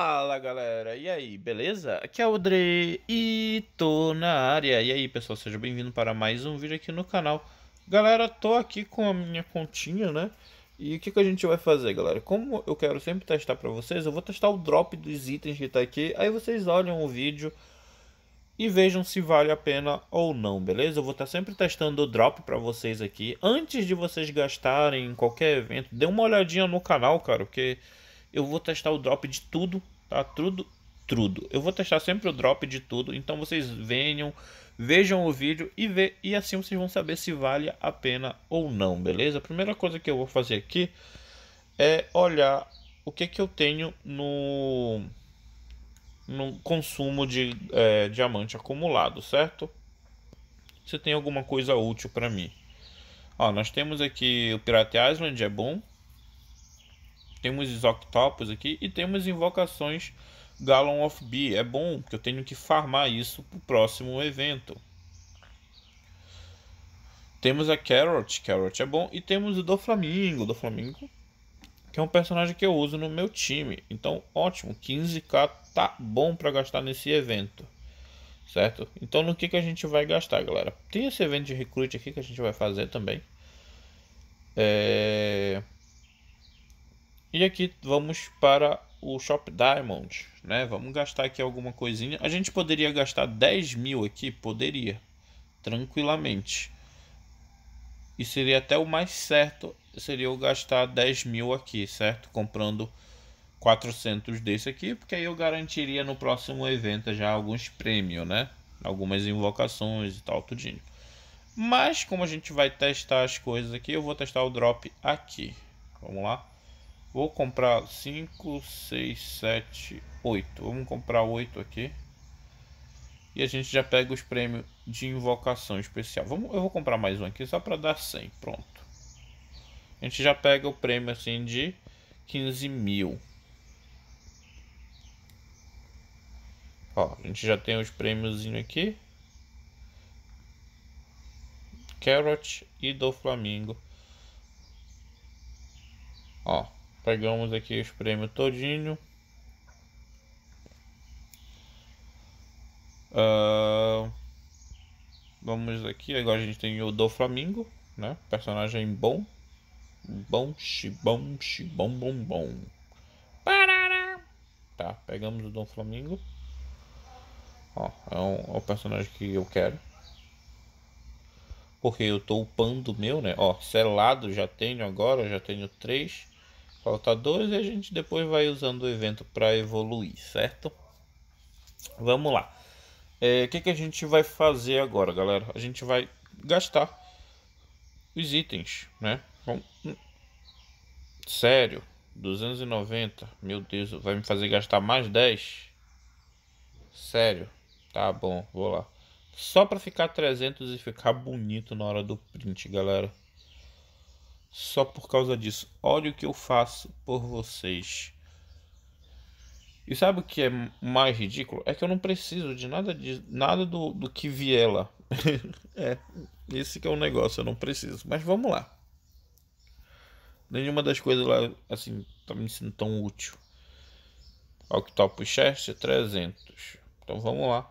Fala galera, e aí, beleza? Aqui é o Dre e tô na área. E aí pessoal, seja bem-vindo para mais um vídeo aqui no canal. Galera, tô aqui com a minha continha, né? E o que, que a gente vai fazer, galera? Como eu quero sempre testar para vocês, eu vou testar o drop dos itens que tá aqui. Aí vocês olham o vídeo e vejam se vale a pena ou não, beleza? Eu vou estar tá sempre testando o drop para vocês aqui. Antes de vocês gastarem em qualquer evento, dê uma olhadinha no canal, cara, porque... Eu vou testar o drop de tudo, tá? Tudo, tudo. Eu vou testar sempre o drop de tudo. Então vocês venham, vejam o vídeo e vê e assim vocês vão saber se vale a pena ou não, beleza? A primeira coisa que eu vou fazer aqui é olhar o que é que eu tenho no no consumo de é, diamante acumulado, certo? Se tem alguma coisa útil para mim. Ó, nós temos aqui o Pirate Island, é bom. Temos os aqui e temos invocações galon of Bee. É bom que eu tenho que farmar isso para o próximo evento. Temos a Carrot, Carrot é bom. E temos o do Flamingo, do Flamingo, que é um personagem que eu uso no meu time. Então, ótimo, 15k tá bom para gastar nesse evento. Certo? Então, no que, que a gente vai gastar, galera? Tem esse evento de recruit aqui que a gente vai fazer também. É... E aqui vamos para o Shop Diamond, né? Vamos gastar aqui alguma coisinha. A gente poderia gastar 10 mil aqui? Poderia, tranquilamente. E seria até o mais certo, seria eu gastar 10 mil aqui, certo? Comprando 400 desse aqui, porque aí eu garantiria no próximo evento já alguns prêmios, né? Algumas invocações e tal, tudinho. Mas como a gente vai testar as coisas aqui, eu vou testar o drop aqui. Vamos lá. Vou comprar 5, 6, 7, 8. Vamos comprar 8 aqui. E a gente já pega os prêmios de invocação especial. Vamos, eu vou comprar mais um aqui só para dar 100. Pronto. A gente já pega o prêmio assim de 15 mil. Ó, a gente já tem os prêmios aqui. Carrot e do Flamengo. Ó, Pegamos aqui os prêmios todinho. Uh, vamos aqui, agora a gente tem o do Flamingo, né? Personagem bom. Bom, xibom, bom bom, bom. Tá, pegamos o do Flamingo. Ó, é, um, é o personagem que eu quero. Porque eu tô upando o meu, né? Ó, selado já tenho agora, já tenho três falta dois e a gente depois vai usando o evento para evoluir, certo? Vamos lá. É, o é, que, que a gente vai fazer agora, galera? A gente vai gastar os itens, né? Bom, hum. sério, 290, meu Deus, vai me fazer gastar mais 10? Sério, tá bom, vou lá. Só para ficar 300 e ficar bonito na hora do print, galera só por causa disso. Olha o que eu faço por vocês. E sabe o que é mais ridículo? É que eu não preciso de nada de nada do, do que vier lá. é, esse que é o negócio, eu não preciso. Mas vamos lá. Nenhuma das coisas lá, assim, tá me sendo tão útil. Octopus Chest 300. Então vamos lá.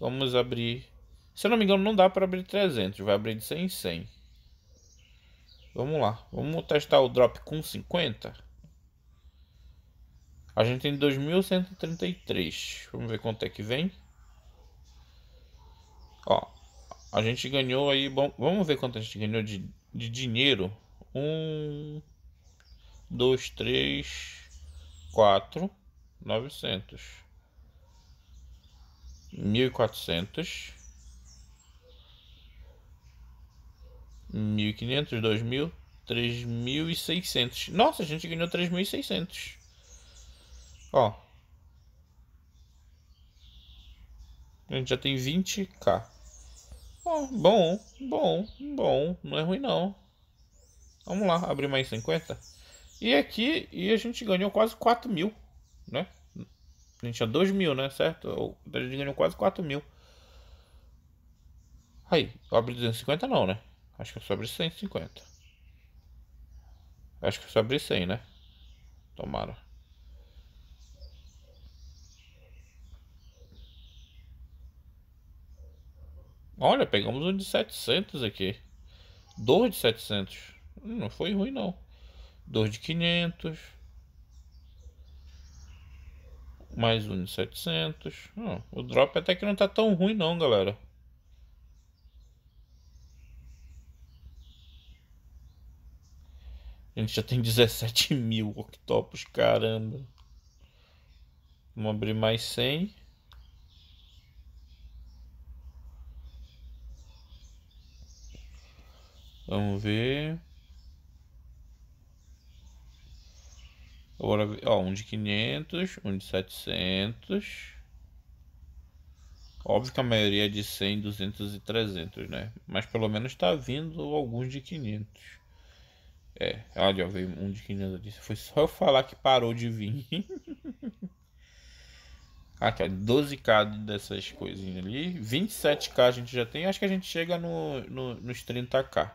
Vamos abrir. Se eu não me engano, não dá para abrir 300. Vai abrir de 100 em 100. Vamos lá. Vamos testar o drop com 50. A gente tem 2133. Vamos ver quanto é que vem. Ó, a gente ganhou aí, bom, vamos ver quanto a gente ganhou de, de dinheiro. 1 2 3 4 900 1400 1.500, 2.000, 3.600. Nossa, a gente ganhou 3.600. Ó. A gente já tem 20k. Ó, bom, bom, bom. Não é ruim, não. Vamos lá, abrir mais 50. E aqui, e a gente ganhou quase 4 mil, né? A gente tinha 2 mil, né? Certo? A gente ganhou quase 4 mil. Aí, abre 250 não, né? Acho que eu sobre 150. Acho que eu sobre 100, né? Tomara. Olha, pegamos um de 700 aqui. Dois de 700. Hum, não foi ruim, não. Dois de 500. Mais um de 700. Hum, o drop até que não tá tão ruim, não, galera. A gente já tem 17 mil octopus, caramba. Vamos abrir mais 100. Vamos ver. Agora, ó, um de 500, um de 700. Óbvio que a maioria é de 100, 200 e 300, né? Mas pelo menos está vindo alguns de 500. É, ah, veio um de 15 anos Foi só eu falar que parou de vir. Aqui, ah, 12k dessas coisinhas ali. 27k a gente já tem. Acho que a gente chega no, no nos 30k.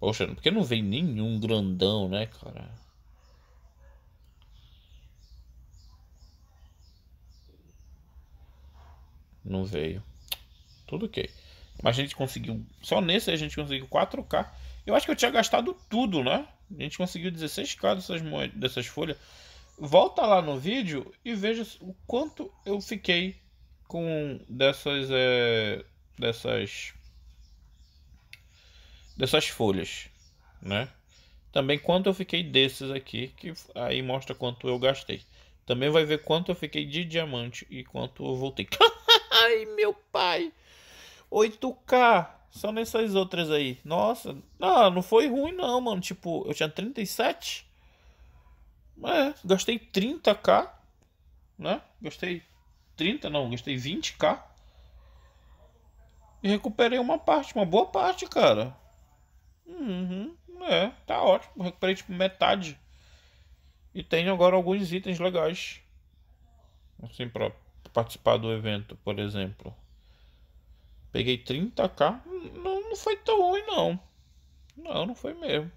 Poxa, porque não vem nenhum grandão, né, cara? Não veio. Tudo ok. Mas a gente conseguiu. Só nesse a gente conseguiu 4K. Eu acho que eu tinha gastado tudo, né? A gente conseguiu 16K dessas, dessas folhas. Volta lá no vídeo e veja o quanto eu fiquei com dessas. É, dessas. Dessas folhas, né? Também quanto eu fiquei desses aqui, que aí mostra quanto eu gastei. Também vai ver quanto eu fiquei de diamante e quanto eu voltei. Ai, meu pai! 8K. Só nessas outras aí. Nossa. Não, ah, não foi ruim não, mano. Tipo, eu tinha 37. É, gastei 30k. Né? Gastei 30, não. Gastei 20k. E recuperei uma parte, uma boa parte, cara. Uhum, é, tá ótimo. Recuperei tipo metade. E tenho agora alguns itens legais. Assim, pra participar do evento, por exemplo. Peguei 30k. Não, não foi tão ruim, não. Não, não foi mesmo.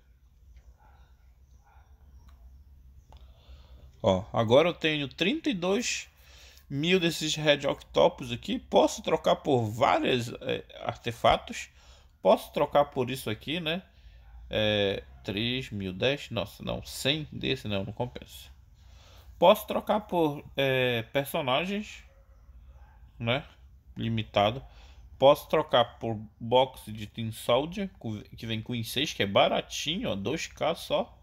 Ó, agora eu tenho 32 mil desses Red Octopus aqui. Posso trocar por vários é, artefatos. Posso trocar por isso aqui, né? É, 3 mil, 10, nossa, não, 100 desse não, não compensa. Posso trocar por é, personagens, né? Limitado. Posso trocar por box de Team Soldier, que vem com 6, que é baratinho, ó, 2k só.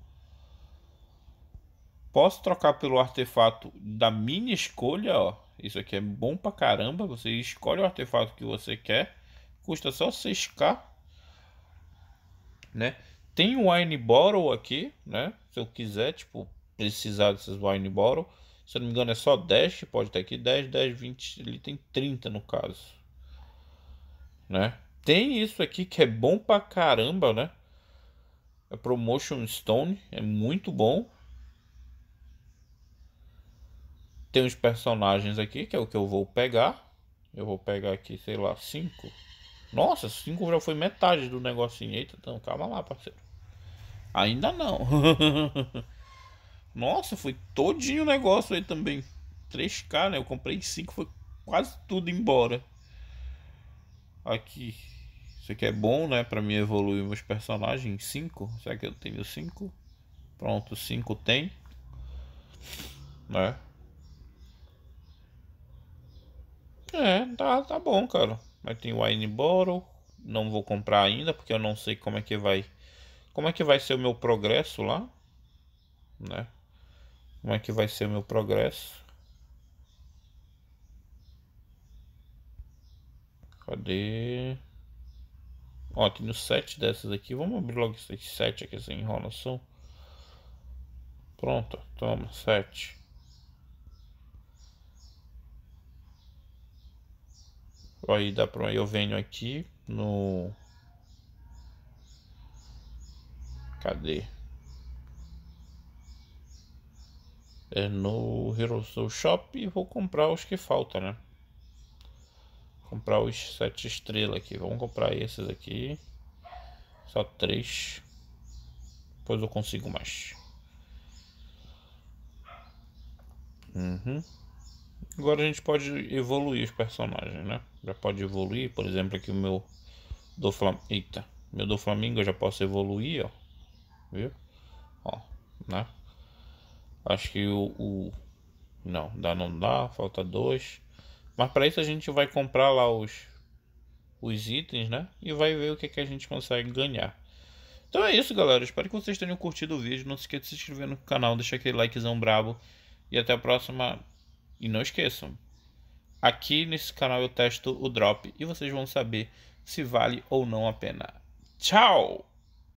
Posso trocar pelo artefato da minha escolha, ó. Isso aqui é bom pra caramba, você escolhe o artefato que você quer. Custa só 6k, né? Tem o Wine Bottle aqui, né? Se eu quiser, tipo, precisar desses Wine Bottle. Se eu não me engano é só 10, pode ter aqui 10, 10, 20, ele tem 30 no caso né? Tem isso aqui que é bom pra caramba, né? A é Promotion Stone é muito bom. Tem os personagens aqui, que é o que eu vou pegar. Eu vou pegar aqui, sei lá, cinco Nossa, cinco já foi metade do negocinho. Eita, então, calma lá, parceiro. Ainda não. Nossa, foi todinho o negócio aí também. 3K, né? Eu comprei 5, foi quase tudo embora. Aqui. Isso aqui é bom, né? Pra mim evoluir meus personagens. 5. Será que eu tenho 5? Pronto, 5 tem. Né? É, tá, tá bom, cara. Mas tem Wine Bottle. Não vou comprar ainda, porque eu não sei como é que vai... Como é que vai ser o meu progresso lá. Né? Como é que vai ser o meu progresso. Cadê? Ó, aqui no set dessas aqui. Vamos abrir logo esse set aqui essa enrolação. Pronto, toma, sete. Aí dá pra eu venho aqui no. Cadê? É no Hero Soul Shop e vou comprar os que faltam, né? comprar os sete estrelas aqui. Vamos comprar esses aqui. Só três. Depois eu consigo mais. Uhum. Agora a gente pode evoluir os personagens, né? Já pode evoluir, por exemplo, aqui o meu do Flamengo. Eita, meu do Flamengo eu já posso evoluir, ó. Viu? Ó, né? Acho que o, o... Não, dá não dá, falta dois. Mas para isso a gente vai comprar lá os, os itens, né? E vai ver o que, que a gente consegue ganhar. Então é isso, galera. Espero que vocês tenham curtido o vídeo. Não se esqueça de se inscrever no canal, deixar aquele likezão brabo. E até a próxima. E não esqueçam, aqui nesse canal eu testo o drop e vocês vão saber se vale ou não a pena. Tchau!